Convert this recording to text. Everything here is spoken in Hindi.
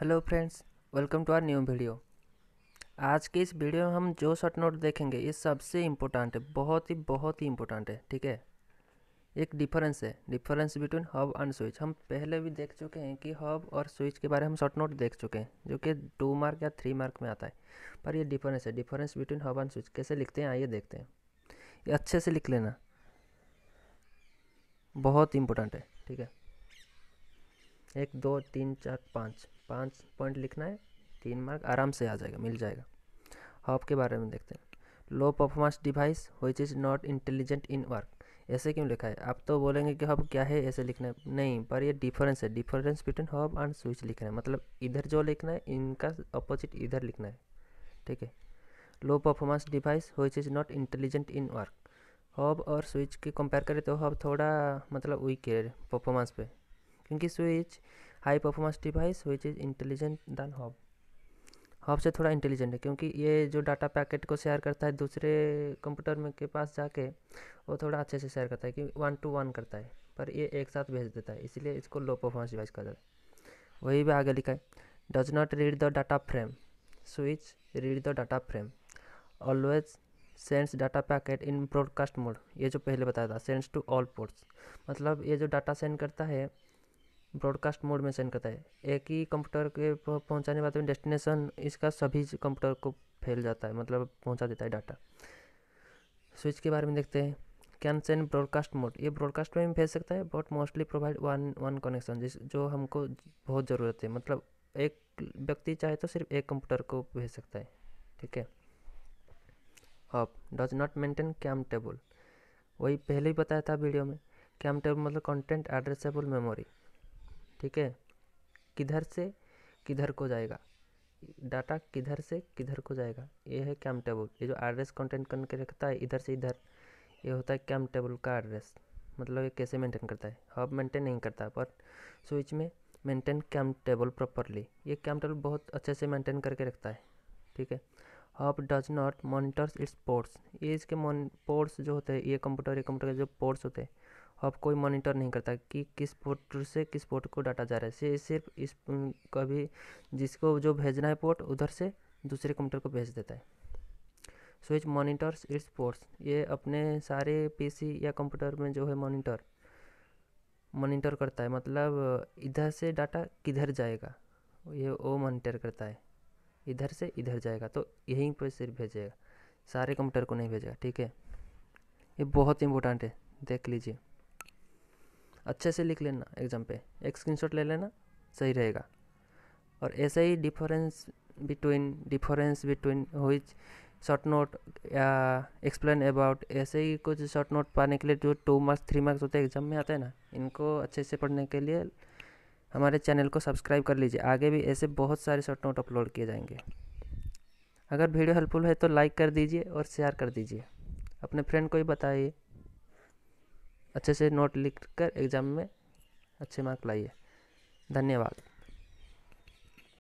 hello friends welcome to our new video आज के इस वीडियो में हम जो शॉर्ट नोट देखेंगे ये सबसे इम्पोर्टेंट है बहुत ही बहुत ही इम्पोर्टेंट है ठीक है एक डिफरेंस है difference between hub and switch हम पहले भी देख चुके हैं कि हब और स्विच के बारे में हम शॉर्ट नोट देख चुके हैं जो कि टू मार्क या थ्री मार्क में आता है पर ये डिफरेंस है difference between hub and switch कैसे लिखते हैं आइए देखते हैं ये अच्छे से लिख लेना बहुत इम्पोर्टेंट है ठीक है एक दो तीन चार पाँच पाँच पॉइंट लिखना है तीन मार्क आराम से आ जाएगा मिल जाएगा हॉप हाँ, के बारे में देखते हैं low performance device which is not intelligent in work ऐसे क्यों लिखा है आप तो बोलेंगे कि हब क्या है ऐसे लिखना है नहीं पर ये डिफरेंस है difference between hub and switch लिखना है मतलब इधर जो लिखना है इनका अपोजिट इधर लिखना है ठीक है low performance device which is not intelligent in work hub और स्विच की कंपेयर करें तो हब थोड़ा मतलब वीक है परफॉर्मेंस पे क्योंकि switch high performance device which is intelligent than hub hub से थोड़ा इंटेलिजेंट है क्योंकि ये जो डाटा पैकेट को शेयर करता है दूसरे कंप्यूटर में के पास जाके वो थोड़ा अच्छे से शेयर करता है कि वन टू वन करता है पर ये एक साथ भेज देता है इसलिए इसको लो परफॉर्मेंस डिवाइस कहा जाता है वही भी आगे लिखा है does not read the data frame switch read the data frame always sends data packet in broadcast mode ये जो पहले बताया था सेंस टू ऑल पोर्ट्स मतलब ये जो डाटा सेंड करता है ब्रॉडकास्ट मोड में सेंड करता है एक ही कंप्यूटर के पहुंचाने वाले डेस्टिनेशन इसका सभी कंप्यूटर को फैल जाता है मतलब पहुंचा देता है डाटा स्विच के बारे में देखते हैं कैन सेंड ब्रॉडकास्ट मोड ये ब्रॉडकास्ट में भी भेज सकता है but mostly provide one one connection जिस जो हमको बहुत ज़रूरत है मतलब एक व्यक्ति चाहे तो सिर्फ एक कंप्यूटर को भेज सकता है ठीक है अब does not maintain CAM table वही पहले ही बताया था वीडियो में कैम टेबल मतलब कंटेंट एड्रेसेबल मेमोरी ठीक है किधर से किधर को जाएगा डाटा किधर से किधर को जाएगा ये है कैम टेबल ये जो एड्रेस कंटेंट करके रखता है इधर से इधर ये होता है कैम टेबल का एड्रेस मतलब ये कैसे मेंटेन करता है हब मेंटेन नहीं करता पर स्विच में मेंटेन कैम टेबल प्रॉपरली ये कैम टेबल बहुत अच्छे से मेंटेन करके रखता है ठीक है hub does not monitors its ports ये इसके पोर्ट्स जो होते हैं ये कंप्यूटर ये कंप्यूटर के जो पोर्ट्स होते हैं अब कोई मॉनिटर नहीं करता कि किस पोर्ट से किस पोर्ट को डाटा जा रहा है से सिर्फ इस कभी जिसको जो भेजना है पोर्ट उधर से दूसरे कंप्यूटर को भेज देता है स्विच मॉनिटर्स इट्स पोर्ट्स ये अपने सारे पीसी या कंप्यूटर में जो है मॉनिटर मॉनिटर करता है मतलब इधर से डाटा किधर जाएगा ये वो मॉनिटर करता है इधर से इधर जाएगा तो यहीं पर सिर्फ भेजेगा सारे कंप्यूटर को नहीं भेजेगा ठीक है ये बहुत इंपॉर्टेंट है देख लीजिए अच्छे से लिख लेना एग्ज़ाम पे एक स्क्रीन ले लेना सही रहेगा और ऐसे ही डिफरेंस बिटवीन डिफरेंस बिटवीन हुइज शॉर्ट नोट या एक्सप्लेन अबाउट ऐसे ही कुछ शॉर्ट नोट पाने के लिए जो टू मार्क्स थ्री मार्क्स होते हैं एग्ज़ाम में आते हैं ना इनको अच्छे से पढ़ने के लिए हमारे चैनल को सब्सक्राइब कर लीजिए आगे भी ऐसे बहुत सारे शॉर्ट नोट अपलोड किए जाएंगे अगर वीडियो हेल्पफुल है तो लाइक कर दीजिए और शेयर कर दीजिए अपने फ्रेंड को ही बताइए अच्छे से नोट लिख कर एग्ज़ाम में अच्छे मार्क लाइए धन्यवाद